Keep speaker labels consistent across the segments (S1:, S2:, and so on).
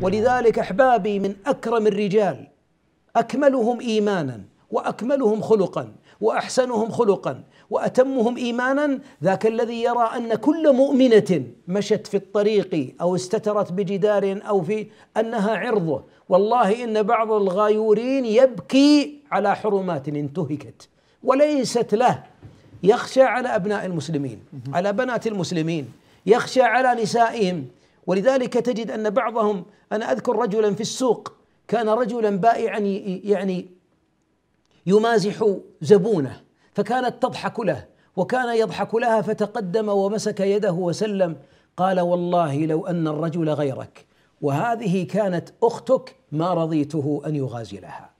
S1: ولذلك احبابي من اكرم الرجال اكملهم ايمانا واكملهم خلقا واحسنهم خلقا واتمهم ايمانا ذاك الذي يرى ان كل مؤمنه مشت في الطريق او استترت بجدار او في انها عرضه والله ان بعض الغايورين يبكي على حرمات انتهكت وليست له يخشى على ابناء المسلمين على بنات المسلمين يخشى على نسائهم ولذلك تجد ان بعضهم انا اذكر رجلا في السوق كان رجلا بائعا يعني يمازح زبونه فكانت تضحك له وكان يضحك لها فتقدم ومسك يده وسلم قال والله لو ان الرجل غيرك وهذه كانت اختك ما رضيته ان يغازلها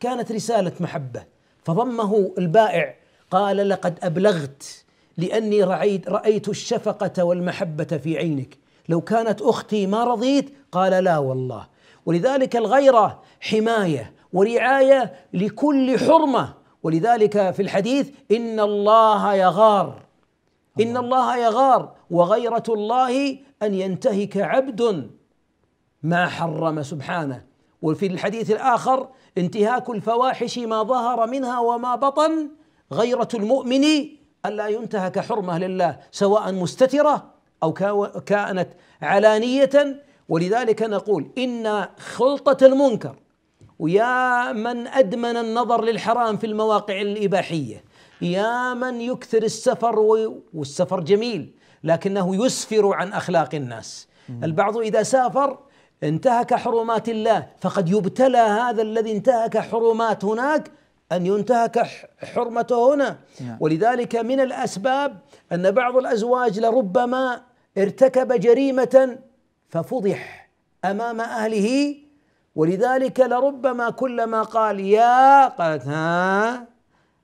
S1: كانت رساله محبه فضمه البائع قال لقد ابلغت لاني رعيت رايت الشفقه والمحبه في عينك لو كانت اختي ما رضيت قال لا والله ولذلك الغيره حمايه ورعايه لكل حرمه ولذلك في الحديث ان الله يغار ان الله يغار وغيره الله ان ينتهك عبد ما حرم سبحانه وفي الحديث الاخر انتهاك الفواحش ما ظهر منها وما بطن غيره المؤمن الا ينتهك حرمه لله سواء مستتره أو كانت علانية ولذلك نقول إن خلطة المنكر ويا من أدمن النظر للحرام في المواقع الإباحية يا من يكثر السفر والسفر جميل لكنه يسفر عن أخلاق الناس البعض إذا سافر انتهك حرمات الله فقد يبتلى هذا الذي انتهك حرمات هناك أن ينتهك حرمته هنا نعم. ولذلك من الأسباب أن بعض الأزواج لربما ارتكب جريمه ففضح امام اهله ولذلك لربما كلما قال يا قالت ها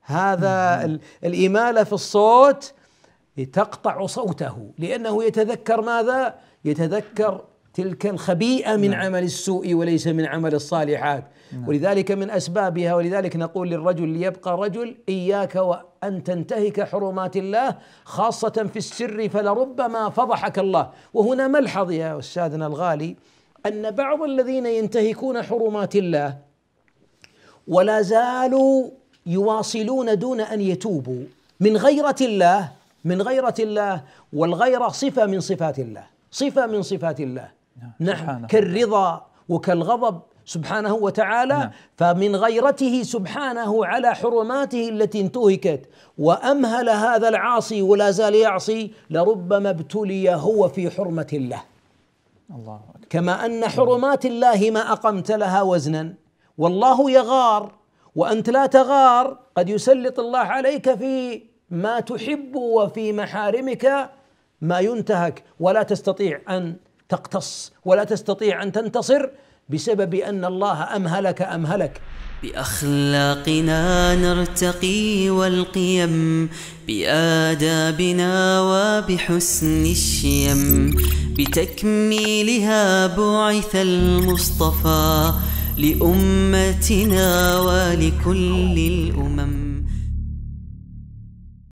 S1: هذا الاماله في الصوت تقطع صوته لانه يتذكر ماذا؟ يتذكر تلك الخبيئة من نعم. عمل السوء وليس من عمل الصالحات نعم. ولذلك من أسبابها ولذلك نقول للرجل ليبقى رجل إياك وأن تنتهك حرمات الله خاصة في السر فلربما فضحك الله وهنا ملحظ يا أستاذنا الغالي أن بعض الذين ينتهكون حرمات الله ولا زالوا يواصلون دون أن يتوبوا من غيرة الله من غيرة الله والغيرة صفة من صفات الله صفة من صفات الله نعم كالرضا وكالغضب سبحانه وتعالى نعم. فمن غيرته سبحانه على حرماته التي انتهكت وامهل هذا العاصي ولا زال يعصي لربما ابتلي هو في حرمه الله الله أكبر. كما ان نعم. حرمات الله ما اقمت لها وزنا والله يغار وانت لا تغار قد يسلط الله عليك في ما تحب وفي محارمك ما ينتهك ولا تستطيع ان تقتص ولا تستطيع ان تنتصر بسبب ان الله امهلك امهلك باخلاقنا نرتقي والقيم بادابنا وبحسن الشيم بتكميلها بعث المصطفى لامتنا ولكل الامم